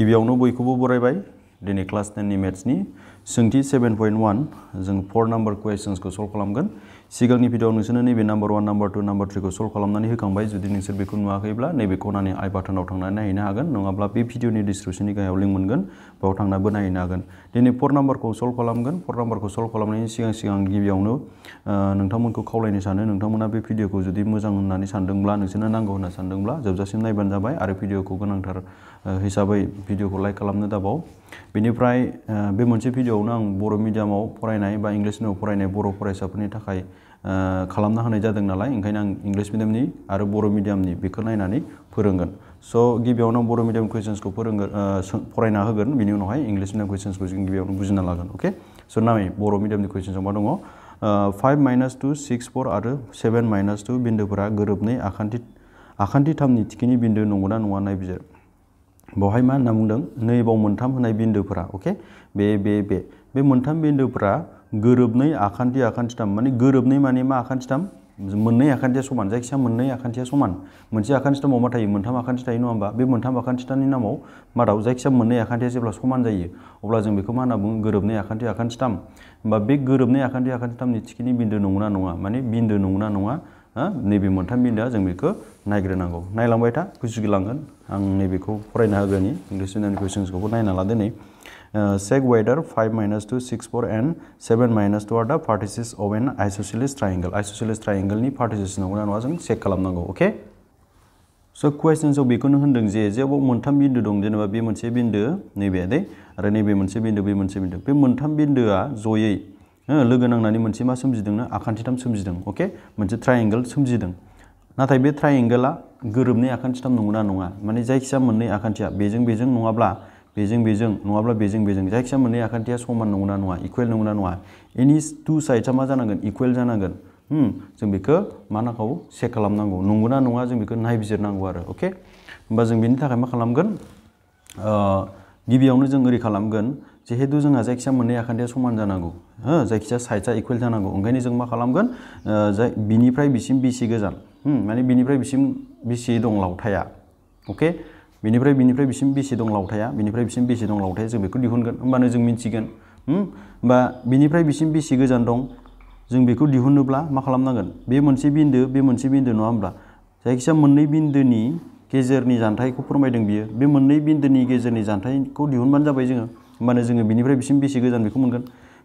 Gibiyawno bui kubu burai bai, dini class 10 ni maths ni, sengti 7.1, zeng 4 number questions kusol sol kolam gan, sigal ni video ni sena ni bi number one, number two, number three kusol sol kolam nani hikang bai, jadi ni ser bi kun wakai bla, ni bi kona ni i button outang nani hina hagan, nong abla bi video ni distribution ni kaya link mun gan, ba outang nabu nani hina hagan, dini 4 number kusol sol kolam gan, 4 number ko sol kolam nani sigang sigang gibiyawno, nang tamun ko kaulai ni sana, nang tamun abi video ko jadi mu zang nani sandeng bla, nang sena nang go na sandeng bla, jab jasim nai ban jabai, ari video ko gan nang tar hisabai video ko like kalamna dabaw binifrai be monche video nang boro medium aw porainai ba english no porainai boro poraisa pani thakai kalamna hanai jadang nalai inkhai nang english medium ni aro boro medium ni bikha nainani phorangan so give you boro medium questions ko phorangan porainai hagan bini unaw hai english medium questions ko give you bujina lagan oke, so nami boro medium ni questions ma dongo five minus two six 4 aro seven minus 2 bindu pura gorobni akhanti akhanti thamni tikini bindu nongona nuwa nai bijer bohai ma namung dang nei bo mun tham hnai bindu phra okay be be be be mun tham bindu phra gurub nei akhandi akhandi tam mani gurub nei mani ma akhandi tam mun nei akhandi suman jak sham mun nei akhandi suman mun ji akhandi tam mota mun tham akhandi tai no ba be mun tham akhandi tani namo ma rau jak sham mun nei akhandi ji bla suman jai na bung gurub nei akhandi akhandi tam नैबे मोनथाम बिन्दोआ जों बेखौ नायग्रोनांगौ नायलांबाय था गुजुगिलांगोन आं नैबेखौ फरायना होगोनि English मिडियामनि कुइसन्सखौबो नायना ला दिनै सेक वाइडार five minus two six four and seven minus two are the vertices of an isosceles triangle isosceles ट्राइंगलनि पार्टिसिस नंगौना नङा जों चेक खालामनांगौ अके स' कुवेसन्सआव बेखौनो होनदों जे जेबाव मोनथाम बिन्दो दं जेनेबा बे मोनसे बिन्दो नैबे दे आरो नैबे मोनसे बिन्दो बे मोनसे बिन्दो बे मोनथाम बिन्दोआ जयै लोगो नांनानै मोनसे मा सोमजिदोंनो आखान्थिथाम सोमजिदों अके मोनसे ट्राइएंगल सोमजिदों नाथाय बे ट्राइएंगला गोरोबनाय आखान्थिथाम नंगौना नङा माने जायखिजाया मोननै आखान्थिया बेजों बेजों नङाब्ला बेजों बेजों नङाब्ला बेजों बेजों जायखिजाया मोननै आखान्थिया समान नंगौना नङा इकुवेल नंगौना नङा एनि टु साइडआ मा जानांगोन इकुवेल जानांगोन जों बेखौ मा नांगौ चेक खालामनांगौ नंगौना नङा जों बेखौ नायबिजिरनांगौ आरो अके होमबा जों बेनि थाखाय मा खालामगोन गिबियावनो जों ओरै खालामगोन जिहेतु जोंहा जायखिजाया मोननै आखान्थिया समान जानांगौ हो जायखिजाया साइडआ इकुवेल जानांगौ ओंखायनो जों मा खालामगोन जाय बिनिफ्राय बिसिम बिसि गोजान माने बिनिफ्राय बिसिम बिसि दं लावथाया अके बिनिफ्राय बिनिफ्राय बिसिम बिसि दं लावथाया बिनिफ्राय बिसिम बिसि दं लावथाया जों बेखौ दिहुनगोन होमबानो जों मिन्थिगोन बा बिनिफ्राय बिसिम बेसे गोजान दं जों बेखौ दिहुनोब्ला मा खालामनांगोन बे मोनसे बिन्दो बे मोनसे बिन्दो नङा होमब्ला जायखिजाया मोननै बिन्दोनि गेजेरनि जानथायखौ फोरमायदों बियो बे मोननै बिन्दोनि गेजेरनि जानथायखौ दिहुनबानो जाबाय जोङो होमबानो जोङो बिनिफ्राय बिसिम बेसे गोजान बेखौ मोनगोन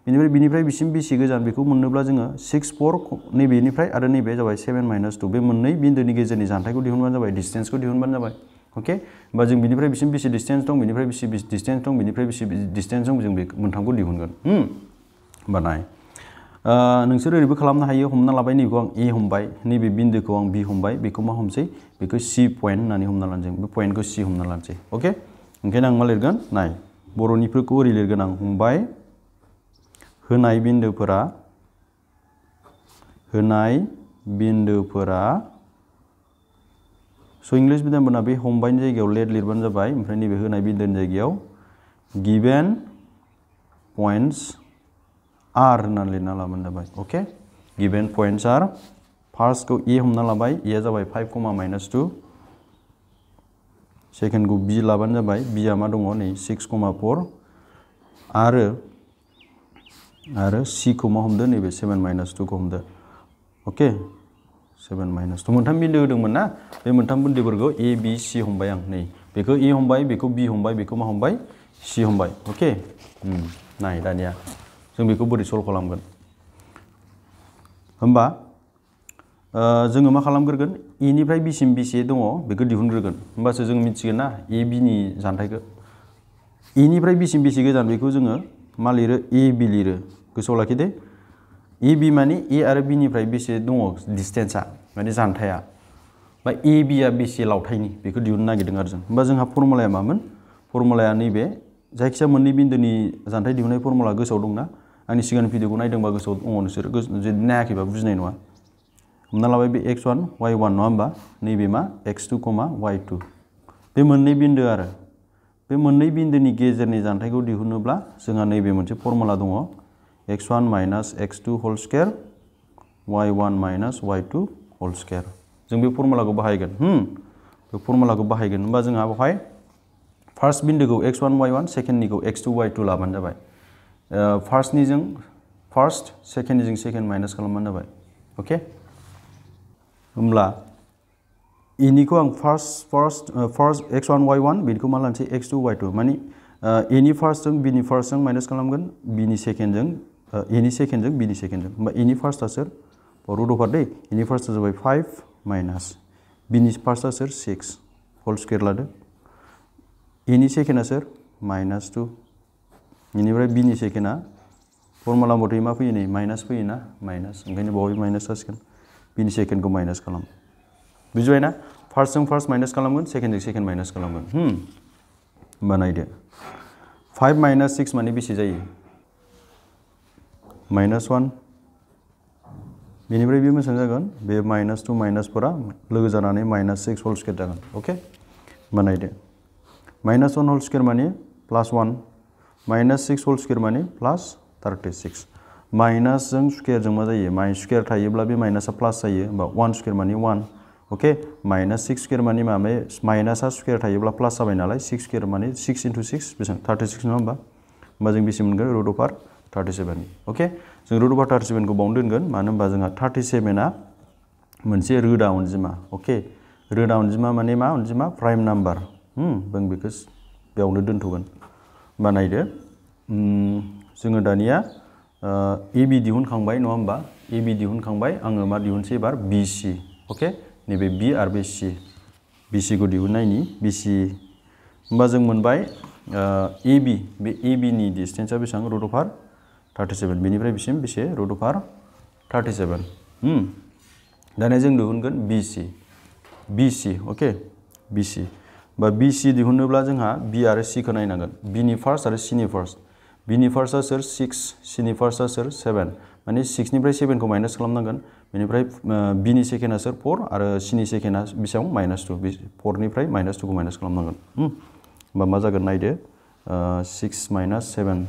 बेनिफ्राय बिनिफ्राय बिसिम बेसे गोजान बेखौ मोननोब्ला जोङो सिक्स फर नैबेनिफ्राय आरो नैबे जाबाय सेभेन माइनास टु बे मोननै बिन्दोनि गेजेरनि जानथायखौ दिहुनबानो जाबाय डिस्टेन्सखौ दिहुनबानो जाबाय अके होमबा जों बिनिफ्राय बिसिम बेसे डिस्टेन्स दं बिनिफ्राय बेसे डिस्टेन्स दं बिनिफ्राय बेसे डिस्टेन्स दं जों बे मोनथामखौ दिहुनगोन होमबा नोंसोर ओरैबो खालामनो हायो हमना लाबाय नैबेखौ आं ए हमबाय नैबे बिन्दोखौ आं बि हमबाय बेखौ मा हमसै बेखौ सि पइन्ट होननानै हमना लानोसै बे पइन्टखौ सि हमना लानोसै अके ओंखायनो आं मा लिरगोन नाय बर'निफोरखौ ओरै लिरगोन आं हमबाय होनाय बिन्दोफोरा होनाय बिन्दोफोरा स' इंलिस मिडियामफोरना बे हमबायनि जायगायाव लेट लिरबानो जाबाय ओमफ्राय नैबे होनाय बिन्दोनि जायगायाव गिभेन पइन्टस आर होननानै लिरना लाबानो जाबाय अके गिभेन पइन्टस आर फार्स्टखौ ए हमना लाबाय एआ जाबाय five comma minus two second go b laban jabai b ama dongo nei 6,4 aro aro c koma homdo nei be 7 minus 2 komda oke okay. 7 minus 2 mon tam bindu dong mon na be mon tam bindu bergo a b c hombai ang nei beko e hombai beko b hombai beko ma hombai c hombai oke okay. hmm. nah ya dan ya jeung beko bodi sol kolam kan hamba जोङो मा खालामग्रोगोन एनिफ्राय बिसिम बेसे दङ बेखौ दिहुनग्रोगोन होमबासो जों मिथिगोन ना ए बिनि जानथायखौ एनिफ्राय बिसिम बेसे गोजान बेखौ जोङो मा लिरो ए बि लिरो गोसोआव लाखिदो ए बि माने ए आरो बिनिफ्राय बेसे दङ डिस्टेन्सआ माने जानथाया बा ए बिआ बेसे लावथायनि बेखौ दिहुननो नागिरदों आरो जों होमबा जोंहा फर्मुलाया मामोन फर्मुलाया नैबे जायखिजाया मोननै बिन्दोनि जानथाय दिहुननाय फर्मुला गोसोआव दंना आंनि सिगांनि भिडिअखौ नायदोंबा गोसोआव दङ नोंसोर जुदि नायाखैबा बुजिनाय नङा हमना लाबाय बे एक्स वान वाइ वान नङा होमबा नैबे मा एक्स टु कमा वाइ टु बे मोननै बिन्दो आरो बे मोननै बिन्दोनि गेजेरनि जानथायखौ दिहुनोब्ला जोंहा नैबे मोनसे फर्मुला दङ x one minus x two whole square y one minus y two whole square जों बे फर्मुलाखौ बाहायगोन होम बे फर्मुलाखौ बाहायगोन होमबा जोंहा बेवहाय फार्स्ट बिन्दोखौ एक्स वान वाइ वान सेकेन्डनिखौ एक्स टु वाइ टु लाबानो जाबाय फार्स्टनिजों फार्स्ट सेकेन्डनिजों सेकेन्ड माइनास खालामबानो जाबाय अके होमब्ला इनिखौ आं first first first x one y one बिनिखौ मा लानोसै एक्स टू वाई टू मानि एनि फार्स्टजों बिनि फार्स्टजों माइनास खालामगोन बिनि सेकेन्डजों एनि सेकेन्डजों बिनि सेकेन्डजों होमबा एनि फार्स्टआ सोर रुट अभार दै एनि फार्स्टआ जाबाय फाइभ माइनास बिनि फार्स्टआ सोर सिक्स हल स्कुवेर लादो एनि सेकेन्डआ सोर माइनास टु बेनिफ्राय बिनि सेकेन्डआ फर्मुला मथे मा फैयो नै माइनास फैयोना माइनास ओंखायनो बावहाय माइनास जासिगोन बी सेकेंड को माइनस खालाम बुझे ना फर्स्ट फार्स्ट फर्स्ट माइनस सेकेन्डजों सेकेंड माइनास खालामगोन होम होमबा नायदो फाइव माइनस सिक्स माने बेसे जायो माइनास वान बेनिफ्राय बे मोजां जागोन बे माइनास टु माइनासफोरा लोगो जानानै माइनास सिक्स होल स्केर जगह ओके बनाई नायदो माइनास वान हल स्केर मानी plus one minus six whole square मानी प्लस थार्टि सिक्स माइनासजों स्कुवेरजों मा जायो माइनास स्कुवेर थायोब्ला माइनासा प्लास जायो होमबा वान स्कुवेर माने one okay minus six square माने माबे माइनासा स्कुवेर थायोब्ला प्लास जब नालाय सिक्स स्कुवेर माने सिक्स इन्टु सिक्स बेसेबां थार्टि सिक्स नङा हम होमबा जों बेसे मोनगोन root over thirty seven okay जों रुट अफार थार्टि सेभेनखौ बावनो दोनगोन मानो होनबा जोंहा थार्टि सेभेना मोनसे अनजिमा ओके रोदा अनजिमा माने मा अनजिमा प्राइम नाम्बार जों बेखौ बेयावनो दोनथ'गोन दानिया ए बि दिहुनखांबाय नङा होमबा ए बि दिहुनखांबाय आङो मा दिहुनसै एबार बि सि अके नैबे बि आरो बे सि बि सिखौ दिहुननायनि बि सि होमबा जों मोनबाय ए बि बे ए बिनि डिसटेन्सआ बेसेबां रुट अफार थार्टि सेभेन बेनिफ्राय बिसिम बेसे रुट थार्टि सेभेन दानिया जों दिहुनगोन बि सि बि सि अके बि दिहुनोब्ला जोंहा बि आरो सिखौ नायनांगोन बिनि फार्स्ट आरो सिनि फार्स्ट बी फार्स्टआ सर सिक्स सी फार्स्टआ सोर सेवेन माने सिक्सनिफ्राय सेभेनखौ माइनास खालामनांगोन बेनिफ्राय बी सेकेन्डआ फोर फर आरो सी सेकेंडा बेसेबां माइनास टू फोर फरनिफ्राय माइनास को माइनास खालामनांगोन होमबा मा जागोन नायदो six minus seven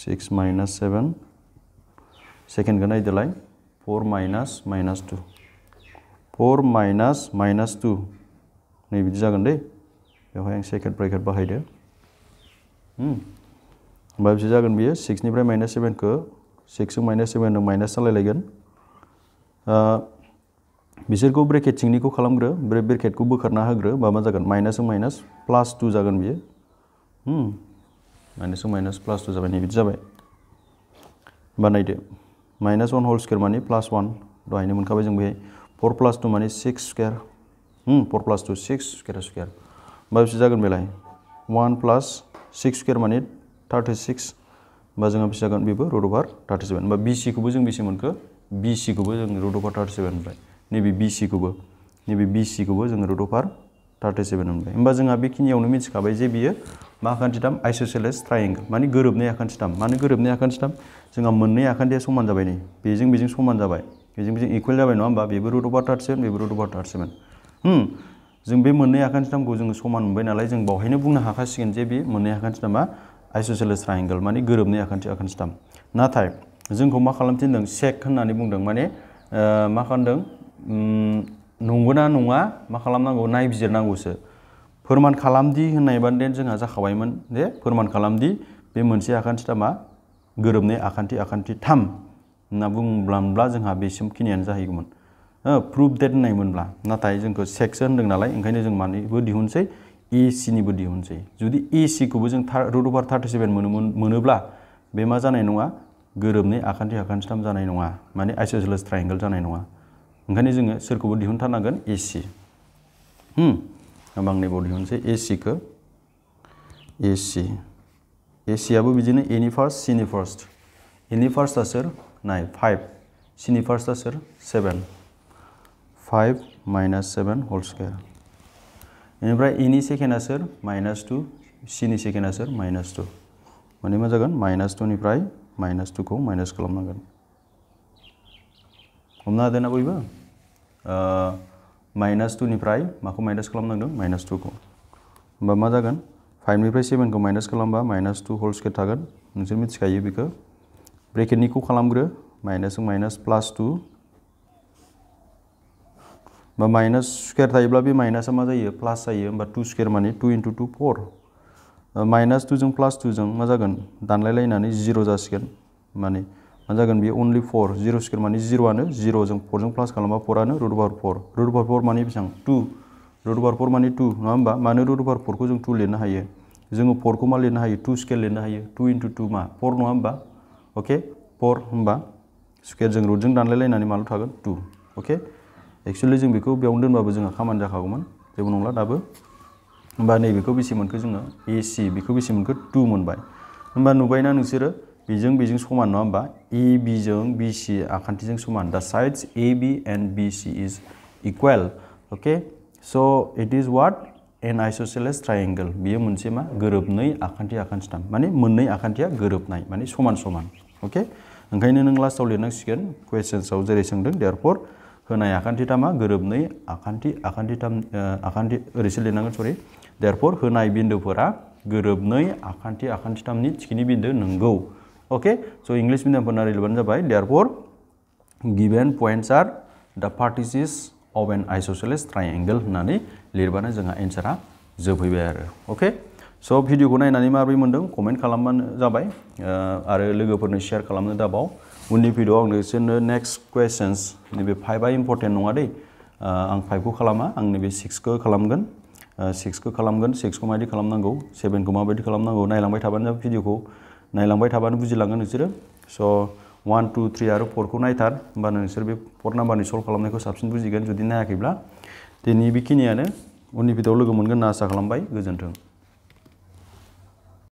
six minus seven सेकेन्डखौ नायदोलाय four minus minus two four minus minus two नै बिदि जागोन दै बेवहाय आं सेकेन्ड ब्रेकेट बहुत होमबा बेसे जागोन बियो सिक्सनिफ्राय माइनास सेभेनखौ सिक्सजों माइनास सेभेनजों माइनास सालायलायगोन बिसोरखौ ब्रेकेट सिंनिखौ खालामग्रो बे ब्रेकेटखौ बोखारना होग्रो मा जागोन माइनासजों माइनास प्लास टु जागोन बियो माइनासजों माइनास प्लास टु जाबाय नै जाबाय बानायदो माइनास वान हल स्कुवेर माने प्लास वान दहायनो मोनखाबाय जों बेहाय फोर प्लास टू माने six square four plus two six square square होमबा बेसे जागोन बेलाय वान प्लास सिक्स स्कुवेर माने थार्टि सिक्स बा जोंहा बेसे जागोन बेबो रुट अभार थार्टि सेभेन बा बिसिखौबो जों बेसे मोनखो बिसिखौबो जों रुट अभार थार्टि सेभेन ओमफ्राय नैबे बिसिखौबो नैबे बिसिखौबो जों रुट अभार थार्टि सेभेन होमबा जोंहा बेखिनियावनो मिथिखाबाय जे बियो मा आखान्थिथाम आइस'सेलेस ट्राइंगल माने गोरोबनाय आखान्थिथाम मानो गोरोबनाय आखान्थिथाम जोंहा मोननै आखान्थिया समान जाबाय नै बेजों बेजों समान जाबाय बेजों बेजों इकुवेल जाबाय नङा होमबा बेबो रुट अभार थार्टि सेभेन बेबो रुट अभार थार्टि सेभेन जों बे मोननै आकान्सथाम गो जों समान मोनबाय नालाय जों बाहायनो बुंनो हाखासिगोन जे बे मोननै आकान्सथामा आइ सोसियल ट्रायएंगल माने गोरोबनै आकानथि आकान्सथाम नाथाय जोंखौ मा खालामथिनदों सेक खन्नानै बुंदों माने माखांदों नंगोना नङा माखालामनांगौ नाय बिजेरनांगौसो फोरमान खालामदि होननायबा देन जोंहा जाखाबायमोन बे फोरमान खालामदि बे मोनसे आकान्सथामा गोरोबनै आकानथि आकानथि थाम नाबुं ब्लामब्ला जोंहा बेसिम खिनियान जाहैगोन प्रूफ डेट होननायमोनब्ला नाथाय जोंखौ सेक्सो होनदों नालाय ओंखायनो जों मानिबो दिहुनसै ए e सिनिबो दिहुनसै जुदि ए e सिखौबो जों रुट अभार थार्टि सेभेन मोनोब्ला बे मा जानाय नङा गोरोबनै आखान्थि आखान्थिथाम जानाय नङा माने आइस'सेलस ट्राइंगल जानाय नङा ओंखायनो जोङो सोरखौबो दिहुनथारनांगोन ए e सि होमबा आं नैबाव दिहुनसै ए सिखौ ए सि ए सियाबो बिदिनो एनि फार्स्ट सिनि फार्स्ट एनि फार्स्टआ सोर नाइन फाइभ सिनि फार्स्टआ सोर seven five minus seven whole square बेनिफ्राय एनि सेकेन्डआ सोर माइनास टू सिनि सेकेन्डआ सोर माइनास टू मानी मा जागोन माइनास टू टुनिफ्राय माइनास टू को माइनास खालामनांगोन हमना हादोंना बयबो माइनास टुनिफ्राय माखौ माइनास खालामनांदों माइनास को होमबा मा जागोन फाइभनिफ्राय सेभेनखौ माइनास खालामबा माइनास टू हल स्केर थागोन नोंसोर मिथिखायो बेखौ ब्रेकेटनिखौ खालामग्रो माइनासजों माइनास प्लास टू बा माइनास स्कुवेर थायोब्ला बे माइनासआ मा जायो प्लास जायो होमबा टु स्कुवेर माने two into two four minus टुजों प्लास टुजों मा जागोन दानलायलायनानै जिर' जासिगोन माने मा जागोन बेयो अनलि फर जिर' स्कुवेर माने जिर'आनो जिर'जों फरजों प्लास खालामबा फरानो रुट अभार फर रुट अभार फर माने बेसेबां टु रुट अभार फर माने टु नङा होमबा मानो रुट अभार फरखौ जों टु लिरनो हायो जोङो फरखौ मा लिरनो हायो टु स्केल लिरनो हायो टु इन्टु मा फर नङा होमबा अके फर होमबा स्केलजों रुटजों दानलायलायनानै माल' थागोन ओके अके एक्सुलि जों बेखौ बेयावनो दोनबाबो जोङो खामानि जाखागौमोन जेबो नंला दाबो होमबा नै बेखौ बेसे मोनखो जोङो ए सि बेखौ बेसे मोनखो टु मोनबाय होमबा नुबायना नोंसोरो बेजों बेजों समान नङा होमबा ए बिजों बि सि आखान्थिजों समान दा साइड्स ए बि एन्ड बि सि इज इकुवेल अके so' it is what an isosceles triangle बेयो मोनसे मा गोरोबनै आखान्थि आखान्थिथाम माने मोननै आखान्थिया गोरोबनाय माने समान समान अके ओंखायनो नों लास्टआव लिरनांसिगोन क्वेशन्सआव जेरै सोंदों देयारफर होनाय आखान्थि थामा गोरोबनै आखान्थि आखान्थि थाम आखान्थि ओरैसो लिरनांगोन सरि देरफर होनाय बिन्दुफोरा गोरोबनै आखान्थि आखान्थि थामनि थिखिनि बिन्दु नंगौ अके स' इंलिस मिडियामफोरना रिलिबानो जाबाय therefore given points are the vertices of an isosceles triangle होननानै लिरबानो जोंहा एन्सारा जोबहैबाय आरो अके स' भिडिअखौ नायनानै माबोरै मोन्दों कमेन्ट खालामबानो जाबाय आरो लोगोफोरनो सेयार खालामनो दाबाव उन्नी भिडिअआव नेक्स्ट क्वेश्चन नीबे फाइव इम्पर्टेन्ट नङा दै आं फाइव को आं सिक्स को खालामगोन सिक्सखौ खालामगोन सिक्सखौ माबायदि खालामनांगौ सेभेनखौ माबायदि खालामनांगौ नायलांबाय थाबानो भिडिअखौ नायलांबाय थाबानो बुजिलांगोन नोंसोरो स' वान टु थ्रि आरो फरखौ नायथार होमबा नोंसोर बे फर नाम्बारनि सल्भ खालामनायखौ साबसिन बुजिगोन जुदि नायाखैब्ला दिनै बेखिनियानो उननि भिडिअआव लोगो मोनगोन होनना आसा खालामबाय गोजोन्थों